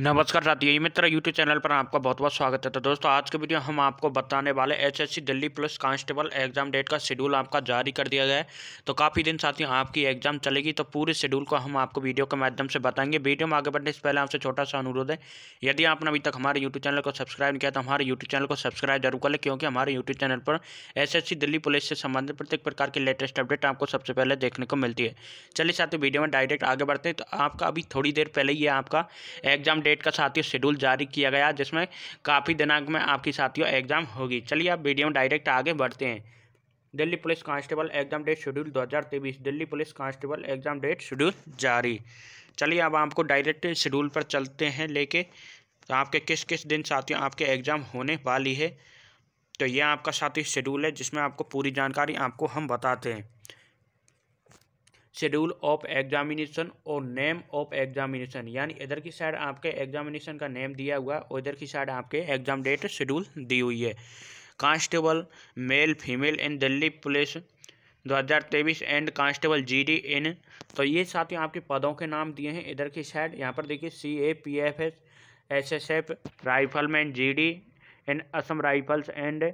नमस्कार साथियों ये मित्र यूट्यूब चैनल पर आपका बहुत बहुत स्वागत है तो दोस्तों आज के वीडियो हम आपको बताने वाले सी Delhi police constable exam date का शेड्यूल आपका जारी कर दिया गया है तो काफ़ी दिन साथियों आपकी एग्जाम चलेगी तो पूरे शेड्यूल को हम आपको वीडियो के माध्यम से बताएंगे वीडियो में आगे बढ़ने से पहले आपसे छोटा सा अनुरोध है यदि आपने अभी तक हमारे यूट्यूब चैनल को सब्सक्राइब नहीं किया तो हमारे यूट्यूब चैनल को सब्सक्राइब जरूर कर लें क्योंकि हमारे यूट्यूब चैनल पर एस दिल्ली पुलिस से संबंधित प्रत्येक प्रकार की लेटेस्ट अपडेट आपको सबसे पहले देखने को मिलती है चलिए साथियों वीडियो में डायरेक्ट आगे बढ़ते हैं तो आपका अभी थोड़ी देर पहले ही आपका एग्जाम डेट का साथियों शेड्यूल जारी किया गया जिसमें काफ़ी दिनांक में आपकी साथियों एग्जाम होगी चलिए आप वीडियो में डायरेक्ट आगे बढ़ते हैं Delhi police constable exam date schedule दो Delhi police constable exam date schedule जारी चलिए अब आपको डायरेक्ट शेड्यूल पर चलते हैं लेके तो आपके किस किस दिन साथियों आपके एग्ज़ाम होने वाली है तो यह आपका साथी शेड्यूल है जिसमें आपको पूरी जानकारी आपको हम बताते हैं शेड्यूल ऑफ एग्जामिनेशन और नेम ऑफ एग्जामिनेशन यानी इधर की साइड आपके एग्जामिनेशन का नेम दिया हुआ और इधर की साइड आपके एग्जाम डेट शेड्यूल दी हुई है constable male female in Delhi police 2023 and constable GD in तो ये साथियों आपके पदों के नाम दिए हैं इधर की साइड यहाँ पर देखिए C A P F S S S F rifleman G D in Assam rifles and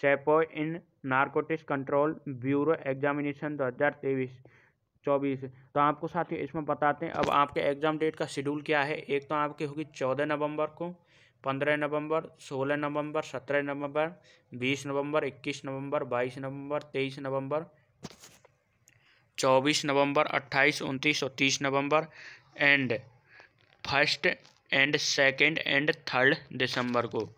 sepoy in narcotics control bureau examination तेईस चौबीस तो आपको साथियों इसमें बताते हैं अब आपके एग्ज़ाम डेट का शेड्यूल क्या है एक तो आपकी होगी चौदह नवंबर को पंद्रह नवंबर सोलह नवंबर सत्रह नवंबर बीस नवंबर इक्कीस नवंबर बाईस नवंबर तेईस नवंबर चौबीस नवंबर अट्ठाईस उनतीस और तीस नवंबर and first and second and third दिसंबर को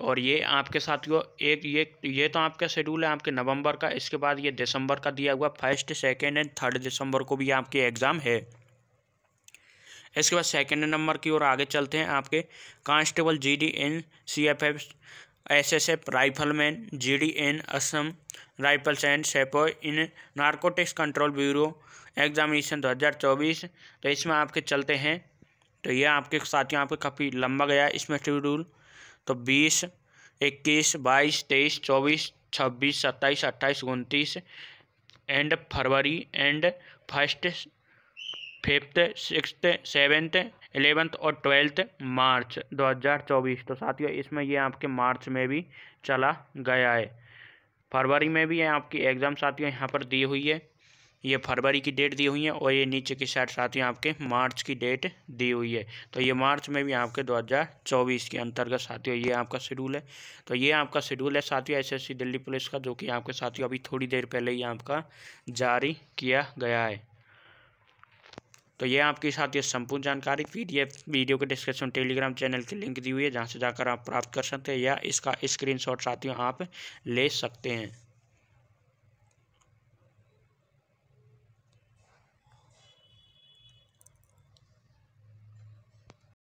और ये आपके साथियों एक ये ये तो आपका शेड्यूल है आपके नवंबर का इसके बाद ये दिसंबर का दिया हुआ फर्स्ट सेकेंड एंड थर्ड दिसंबर को भी आपके एग्ज़ाम है इसके बाद सेकेंड नंबर की ओर आगे चलते हैं आपके constable G D in C F F S S F rifleman G D in Assam rifles and sepoy in narcotics control bureau examination 2024 तो इसमें आपके चलते हैं तो ये आपके साथियों आपके काफ़ी लंबा गया इसमें शेड्यूल तो बीस इक्कीस बाईस तेईस चौबीस छब्बीस सत्ताईस अट्ठाईस उनतीस एंड फरवरी and first fifth six seventh eleventh और ट्वेल्थ मार्च 2024 तो साथियों इसमें ये आपके मार्च में भी चला गया है फरवरी में भी ये आपकी एग्ज़ाम साथियों यहाँ पर दी हुई है ये फरवरी की डेट दी हुई है और ये नीचे साइड साथ साथियों आपके मार्च की डेट दी हुई है तो ये मार्च में भी आपके 2024 के अंतर्गत साथियों ये आपका शेड्यूल है तो ये आपका शेड्यूल है साथियों एसएससी दिल्ली पुलिस का जो कि आपके साथियों अभी थोड़ी देर पहले ही आपका जारी किया गया है तो ये आपके साथ ये संपूर्ण जानकारी पीडीएफ वीडियो के डिस्क्रिप्शन टेलीग्राम चैनल की लिंक दी हुई है जहाँ से जाकर आप प्राप्त कर सकते हैं या इसका स्क्रीनशॉट साथियों आप ले सकते हैं